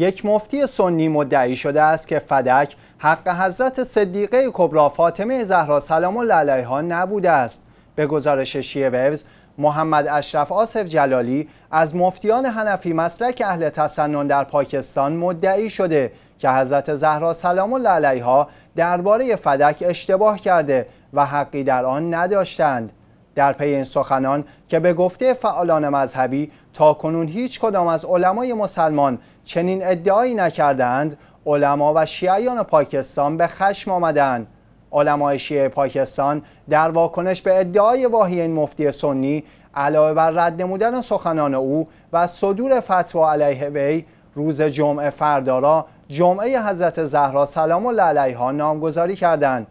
یک مفتی سنی مدعی شده است که فدک حق حضرت صدیقه کبرا فاطمه زهرا سلام الله علیها نبوده است به گزارش شیعه ویوز محمد اشرف آصف جلالی از مفتیان هنفی مسلک اهل تسنن در پاکستان مدعی شده که حضرت زهرا سلام الله علیها درباره فدک اشتباه کرده و حقی در آن نداشتند در پی این سخنان که به گفته فعالان مذهبی تا کنون هیچ کدام از علمای مسلمان چنین ادعایی نکردند علما و شیعیان پاکستان به خشم آمدند علمای شیعه پاکستان در واکنش به ادعای واهی این مفتی سنی علاوه بر رد نمودن سخنان او و صدور فتوا علیه وی روز جمعه فردا جمعه حضرت زهرا سلام الله علیها نامگذاری کردند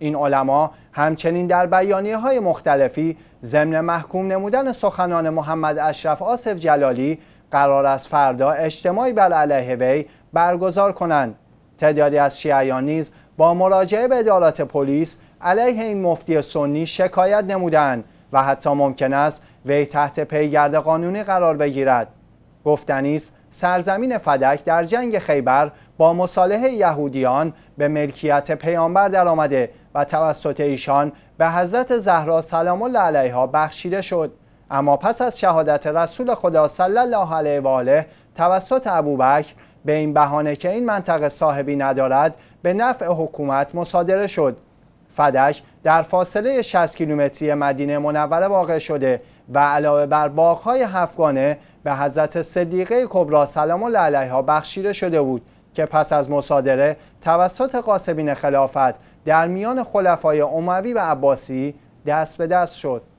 این علما همچنین در بیانیه های مختلفی ضمن محکوم نمودن سخنان محمد اشرف آصف جلالی قرار است فردا اجتماعی بر علیه وی برگزار کنند تعدادی از شیعیان نیز با مراجعه به ادارات پلیس علیه این مفتی سنی شکایت نمودند و حتی ممکن است وی تحت پیگرد قانونی قرار بگیرد گفتنی سرزمین فدک در جنگ خیبر با مصالحه یهودیان به ملکیت پیامبر درآمده و توسط ایشان به حضرت زهرا سلام الله علیها بخشیده شد اما پس از شهادت رسول خدا صلی الله علیه و آله توسط ابوبکر به این بهانه که این منطقه صاحبی ندارد به نفع حکومت مصادره شد فدک در فاصله 60 کیلومتری مدینه منوره واقع شده و علاوه بر باغهای هفتگانه به حضرت صدیقه کبرا سلام الله علیها بخشیده شده بود که پس از مصادره توسط قاسبین خلافت در میان خلفای اموی و عباسی دست به دست شد